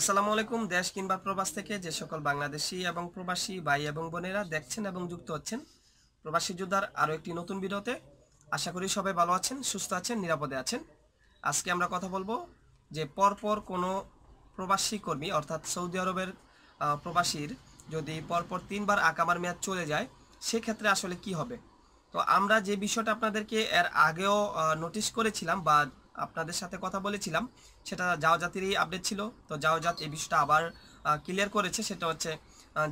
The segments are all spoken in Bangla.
আসসালামু আলাইকুম দেশ কিংবা প্রবাস থেকে যে সকল বাংলাদেশি এবং প্রবাসী ভাই এবং বোনেরা দেখছেন এবং যুক্ত হচ্ছেন প্রবাসী যোদ্ধার আরও একটি নতুন বিরতে আশা করি সবাই ভালো আছেন সুস্থ আছেন নিরাপদে আছেন আজকে আমরা কথা বলবো যে পরপর কোনো প্রবাসী কর্মী অর্থাৎ সৌদি আরবের প্রবাসীর যদি পরপর তিনবার আকামার মেয়াদ চলে যায় সেক্ষেত্রে আসলে কি হবে তো আমরা যে বিষয়টা আপনাদেরকে এর আগেও নোটিশ করেছিলাম বা আপনাদের সাথে কথা বলেছিলাম সেটা যাও আপডেট ছিল তো জাওজাত এই বিষয়টা আবার ক্লিয়ার করেছে সেটা হচ্ছে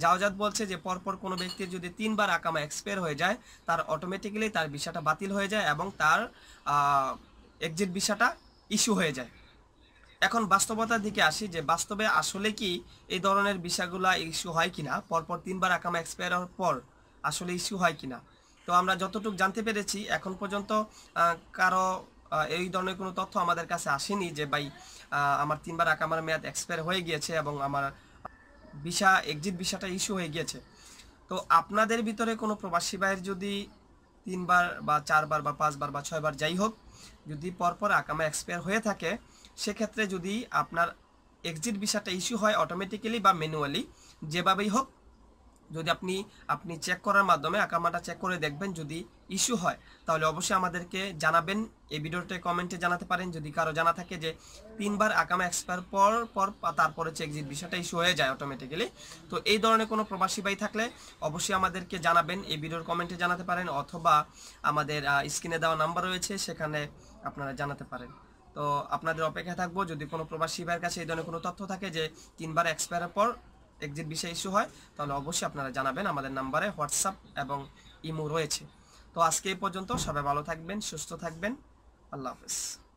জাওজাত বলছে যে পরপর কোনো ব্যক্তির যদি তিনবার আকামা এক্সপায়ার হয়ে যায় তার অটোমেটিক্যালি তার ভিসাটা বাতিল হয়ে যায় এবং তার এক্সিট ভিসাটা ইস্যু হয়ে যায় এখন বাস্তবতার দিকে আসি যে বাস্তবে আসলে কি এই ধরনের ভিসাগুলা ইস্যু হয় কিনা পরপর তিনবার আকামা এক্সপায়ার হওয়ার পর আসলে ইস্যু হয় কিনা তো আমরা যতটুকু জানতে পেরেছি এখন পর্যন্ত কারো এই ধরনের কোনো তথ্য আমাদের কাছে আসেনি যে ভাই আমার তিনবার আমার মেয়াদ এক্সপায়ার হয়ে গিয়েছে এবং আমার ভিসা এক্সিট ভিসাটা ইস্যু হয়ে গিয়েছে তো আপনাদের ভিতরে কোনো প্রবাসী ভাইয়ের যদি তিনবার বা চারবার বা পাঁচবার বা ছয়বার যাই হোক যদি পরপর আকামা এক্সপায়ার হয়ে থাকে সেক্ষেত্রে যদি আপনার এক্সিট ভিসাটা ইস্যু হয় অটোমেটিক্যালি বা ম্যানুয়ালি যেভাবেই হোক যদি আপনি আপনি চেক করার মাধ্যমে আকামাটা চেক করে দেখবেন যদি ইস্যু হয় তাহলে অবশ্যই আমাদেরকে জানাবেন এই ভিডিওতে কমেন্টে জানাতে পারেন যদি কারো জানা থাকে যে তিনবার আকামা এক্সপায়ার পর পর তারপরে চেক জিট বিষয়টা ইস্যু হয়ে যায় অটোমেটিক্যালি তো এই ধরনের কোনো প্রবাসী ভাই থাকলে অবশ্যই আমাদেরকে জানাবেন এই ভিডিওর কমেন্টে জানাতে পারেন অথবা আমাদের স্ক্রিনে দেওয়া নাম্বার রয়েছে সেখানে আপনারা জানাতে পারেন তো আপনাদের অপেক্ষা থাকবো যদি কোনো প্রবাসী ভাইয়ের কাছে এই ধরনের কোনো তথ্য থাকে যে তিনবার এক্সপায়ারের পর এক্সিট বিষয় ইস্যু হয় তাহলে অবশ্যই আপনারা জানাবেন আমাদের নাম্বারে হোয়াটসঅ্যাপ এবং ইমো রয়েছে তো আজকে এই পর্যন্ত সবাই ভালো থাকবেন সুস্থ থাকবেন আল্লাহ হাফেজ